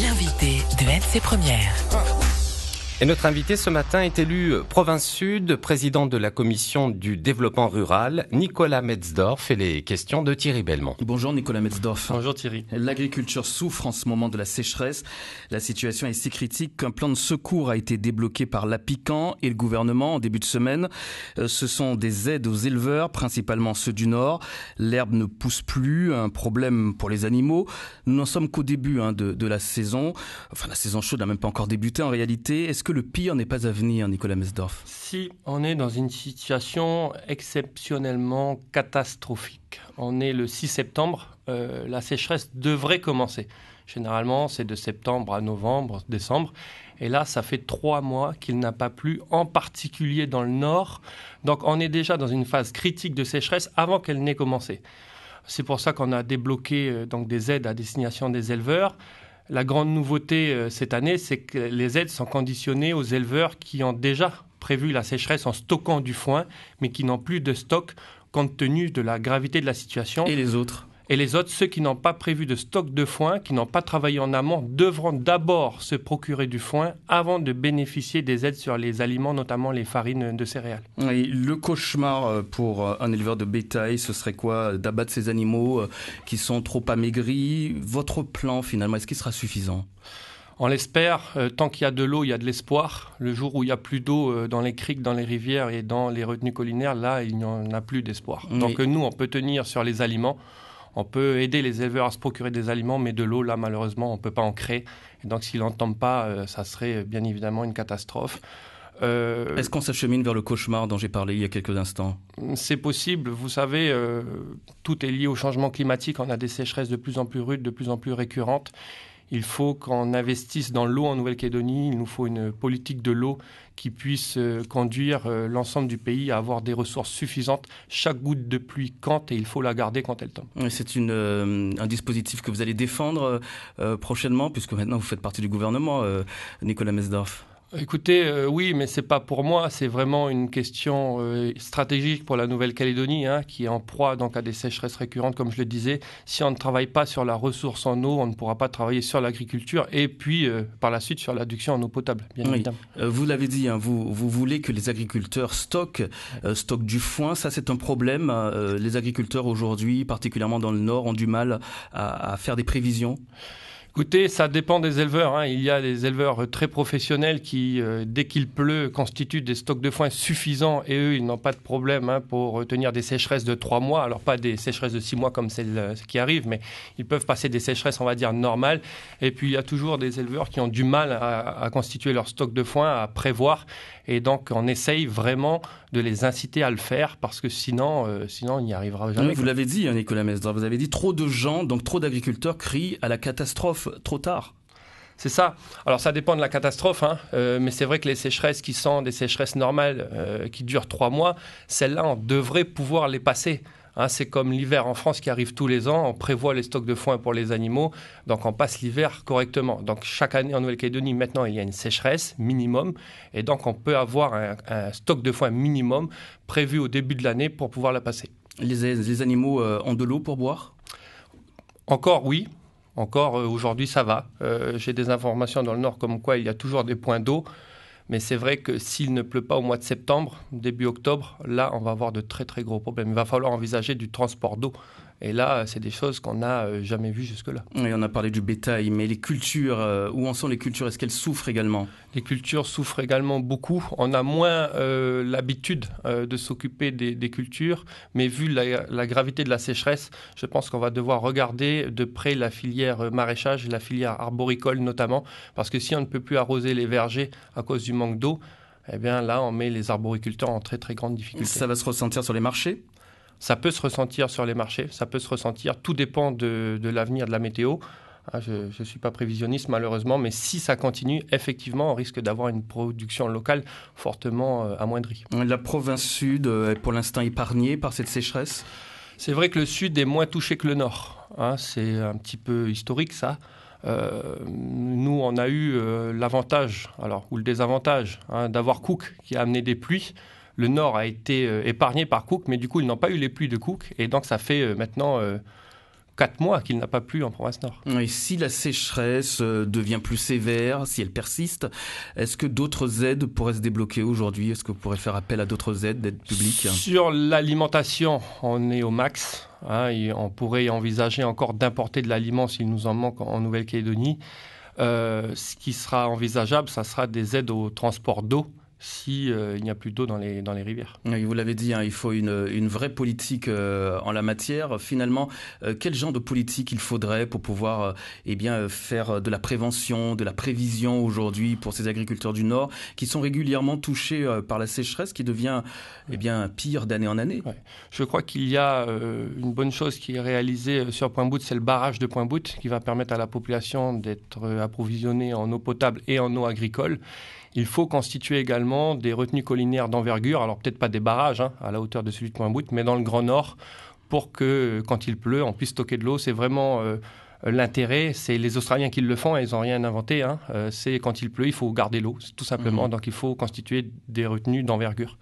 L'invité de ses Première. Et notre invité ce matin est élu province sud, président de la commission du développement rural, Nicolas Metzdorf, et les questions de Thierry Belmont. Bonjour Nicolas Metzdorf. Bonjour Thierry. L'agriculture souffre en ce moment de la sécheresse. La situation est si critique qu'un plan de secours a été débloqué par l'APICAN et le gouvernement en début de semaine. Euh, ce sont des aides aux éleveurs, principalement ceux du Nord. L'herbe ne pousse plus, un problème pour les animaux. Nous n'en sommes qu'au début hein, de, de, la saison. Enfin, la saison chaude n'a même pas encore débuté en réalité. Est-ce que le pire n'est pas à venir, Nicolas Mesdorf Si, on est dans une situation exceptionnellement catastrophique. On est le 6 septembre, euh, la sécheresse devrait commencer. Généralement, c'est de septembre à novembre, décembre. Et là, ça fait trois mois qu'il n'a pas plu, en particulier dans le nord. Donc on est déjà dans une phase critique de sécheresse avant qu'elle n'ait commencé. C'est pour ça qu'on a débloqué euh, donc des aides à destination des éleveurs. La grande nouveauté euh, cette année, c'est que les aides sont conditionnées aux éleveurs qui ont déjà prévu la sécheresse en stockant du foin, mais qui n'ont plus de stock compte tenu de la gravité de la situation. Et les autres et les autres, ceux qui n'ont pas prévu de stock de foin, qui n'ont pas travaillé en amont, devront d'abord se procurer du foin avant de bénéficier des aides sur les aliments, notamment les farines de céréales. le cauchemar euh, pour euh, un éleveur de bétail, ce serait quoi D'abattre ces animaux euh, qui sont trop amaigris Votre plan, finalement, est-ce qu'il sera suffisant on l'espère, tant qu'il y a de l'eau, il y a de l'espoir. Le jour où il n'y a plus d'eau dans les criques, dans les rivières et dans les retenues collinaires, là, il n'y en a plus d'espoir. Donc nous, on peut tenir sur les aliments on peut aider les éleveurs à se procurer des aliments, mais de l'eau, là, malheureusement, on ne peut pas en créer. Et donc, s'il n'en tombe pas, euh, ça serait euh, bien évidemment une catastrophe. Euh, Est-ce qu'on s'achemine vers le cauchemar dont j'ai parlé il y a quelques instants C'est possible. Vous savez, tout est lié au changement climatique. On a des sécheresses de plus en plus rudes, de plus en plus récurrentes. Il faut qu'on investisse dans l'eau en Nouvelle-Calédonie. Il nous faut une politique de l'eau qui puisse euh, conduire euh, l'ensemble du pays à avoir des ressources suffisantes. Chaque goutte de pluie compte et il faut la garder quand elle tombe. C'est euh, un dispositif que vous allez défendre prochainement, puisque maintenant vous faites partie du gouvernement, Nicolas Mesdorff. Écoutez, euh, oui, mais ce n'est pas pour moi. C'est vraiment une question euh, stratégique pour la Nouvelle-Calédonie, hein, qui est en proie donc à des sécheresses récurrentes, comme je le disais. Si on ne travaille pas sur la ressource en eau, on ne pourra pas travailler sur l'agriculture et puis euh, par la suite sur l'adduction en eau potable. Bien évidemment. vous l'avez dit, hein, vous, voulez que les agriculteurs stockent, du foin. Ça, c'est un problème. Hein, les agriculteurs aujourd'hui, particulièrement dans le Nord, ont du mal à faire des prévisions. Écoutez, ça dépend des éleveurs. Hein. Il y a des éleveurs très professionnels qui, euh, dès qu'il pleut, constituent des stocks de foin suffisants et eux, ils n'ont pas de problème hein, pour tenir des sécheresses de trois mois. Alors, pas des sécheresses de six mois comme celles qui arrivent, mais ils peuvent passer des sécheresses, on va dire, normales. Et puis, il y a toujours des éleveurs qui ont du mal à, constituer leur stock de foin, à prévoir. Et donc, on essaye vraiment de les inciter à le faire parce que sinon, euh, sinon on n'y arrivera jamais. vous l'avez dit, hein, Nicolas Mesdor, vous avez dit trop de gens, donc trop d'agriculteurs crient à la catastrophe trop tard. C'est ça. Alors ça dépend de la catastrophe, hein, euh, mais c'est vrai que les sécheresses qui sont des sécheresses normales, euh, qui durent trois mois, celles-là, on devrait pouvoir les passer. Hein. c'est comme l'hiver en France qui arrive tous les ans, on prévoit les stocks de foin pour les animaux, donc on passe l'hiver correctement. Donc chaque année en Nouvelle-Calédonie, maintenant, il y a une sécheresse minimum, et donc on peut avoir un, stock de foin minimum prévu au début de l'année pour pouvoir la passer. Les, animaux euh, ont de l'eau pour boire Encore oui, encore euh, aujourd'hui, ça va. Euh, j'ai des informations dans le Nord comme quoi il y a toujours des points d'eau. Mais c'est vrai que s'il ne pleut pas au mois de septembre, début octobre, là, on va avoir de très très gros problèmes. Il va falloir envisager du transport d'eau. Et là, c'est des choses qu'on n'a euh, jamais vues jusque-là. Oui, on a parlé du bétail, mais les cultures, euh, où en sont les cultures Est-ce qu'elles souffrent également Les cultures souffrent également beaucoup. On a moins euh, l'habitude de s'occuper des, cultures, mais vu la, la, gravité de la sécheresse, je pense qu'on va devoir regarder de près la filière maraîchage, la filière arboricole notamment, parce que si on ne peut plus arroser les vergers à cause du manque d'eau, eh bien là, on met les arboriculteurs en très très grande difficulté. Ça va se ressentir sur les marchés Ça peut se ressentir sur les marchés, ça peut se ressentir. Tout dépend de, l'avenir de la météo. Ah, je ne suis pas prévisionniste malheureusement, mais si ça continue, effectivement, on risque d'avoir une production locale fortement euh, amoindrie. La province sud euh, est pour l'instant épargnée par cette sécheresse C'est vrai que le sud est moins touché que le nord. Ah, c'est un petit peu historique ça. Euh, nous, on a eu euh, l'avantage, alors ou le désavantage, hein, d'avoir Cook qui a amené des pluies le nord a été euh, épargné par Cook, mais du coup, ils n'ont pas eu les pluies de Cook. Et donc, ça fait maintenant quatre mois qu'il n'a pas plu en province nord. Et si la sécheresse euh, devient plus sévère, si elle persiste, est-ce que d'autres aides pourraient se débloquer aujourd'hui Est-ce que pourrait faire appel à d'autres aides, d'aides publiques Sur l'alimentation, on est au max. Hein, on pourrait envisager encore d'importer de l'aliment s'il nous en manque en Nouvelle-Calédonie. Euh, ce qui sera envisageable, ça sera des aides au transport d'eau s'il si, euh, il n'y a plus d'eau dans les, dans les rivières. vous l'avez dit, hein, il faut une, une vraie politique euh, en la matière. Finalement, euh, quel genre de politique il faudrait pour pouvoir eh bien, faire de la prévention, de la prévision aujourd'hui pour ces agriculteurs du Nord qui sont régulièrement touchés par la sécheresse qui devient eh bien, pire d'année en année Je crois qu'il y a une bonne chose qui est réalisée sur Point Bout, c'est le barrage de Point Bout qui va permettre à la population d'être approvisionnée en eau potable et en eau agricole. Il faut constituer également des retenues collinaires d'envergure, alors peut-être pas des barrages hein, à la hauteur de celui de Point-Bout, mais dans le Grand Nord, pour que quand il pleut, on puisse stocker de l'eau. C'est vraiment euh, l'intérêt, c'est les Australiens qui le font, hein, ils n'ont rien inventé. Hein. Euh, c'est quand il pleut, il faut garder l'eau, tout simplement. Mhm. Donc il faut constituer des retenues d'envergure.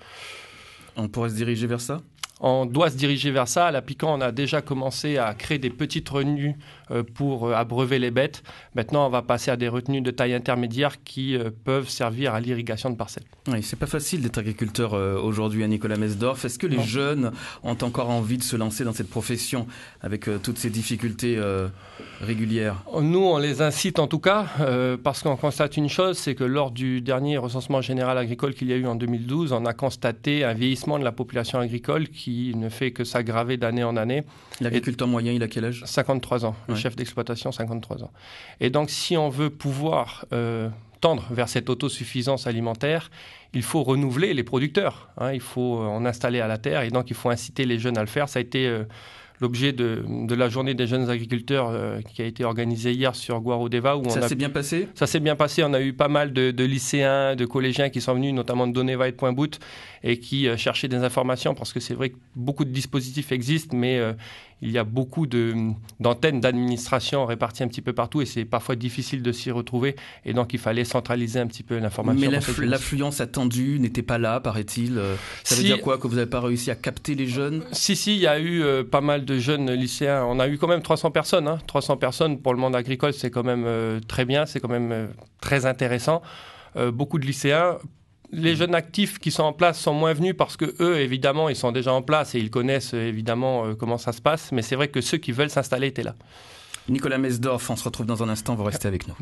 On pourrait se diriger vers ça on doit se diriger vers ça. À la on a déjà commencé à créer des petites retenues euh, pour euh, abreuver les bêtes. Maintenant, on va passer à des retenues de taille intermédiaire qui euh, peuvent servir à l'irrigation de parcelles. Oui, c'est pas facile d'être agriculteur aujourd'hui à Nicolas Mesdorf. Est-ce que les jeunes ont encore envie de se lancer dans cette profession avec toutes ces difficultés régulières Nous, on les incite en tout cas parce qu'on constate une chose, c'est que lors du dernier recensement général agricole qu'il y a eu en 2012, on a constaté un vieillissement de la population agricole qui qui ne fait que s'aggraver d'année en année. L'agriculteur moyen, il a quel âge 53 ans. Le chef d'exploitation, 53 ans. Et donc, si on veut pouvoir euh, tendre vers cette autosuffisance alimentaire, il faut renouveler les producteurs. Hein. il faut euh, en installer à la terre et donc il faut inciter les jeunes à le faire. Ça a été euh, l'objet de, la journée des jeunes agriculteurs euh, qui a été organisée hier sur Guarodeva. ça s'est bien passé Ça s'est bien passé. On a eu pas mal de, lycéens, de collégiens qui sont venus, notamment de Doneva et de et qui euh, cherchaient des informations parce que c'est vrai que beaucoup de dispositifs existent, mais euh, il y a beaucoup d'antennes d'administration réparties un petit peu partout et c'est parfois difficile de s'y retrouver. Et donc, il fallait centraliser un petit peu l'information. Mais l'affluence attendue n'était pas là, paraît-il. Euh, ça veut dire quoi Que vous n'avez pas réussi à capter les jeunes Si, si, il y a eu euh, pas mal de jeunes lycéens. On a eu quand même 300 personnes. 300 hein. personnes pour le monde agricole, c'est quand même euh, très bien, c'est quand même très intéressant. beaucoup de lycéens les mm. jeunes actifs qui sont en place sont moins venus parce que eux, évidemment, ils sont déjà en place et ils connaissent euh, évidemment euh, comment ça se passe. Mais c'est vrai que ceux qui veulent s'installer étaient là. Nicolas Mesdorff, on se retrouve dans un instant, vous restez avec nous.